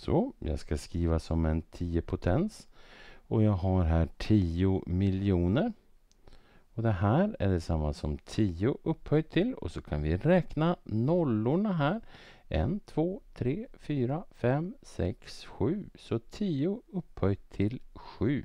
Så, jag ska skriva som en 10 potens. Och jag har här 10 miljoner. Och det här är detsamma som 10 upphöjt till. Och så kan vi räkna nollorna här. 1, 2, 3, 4, 5, 6, 7. Så 10 upphöjt till 7.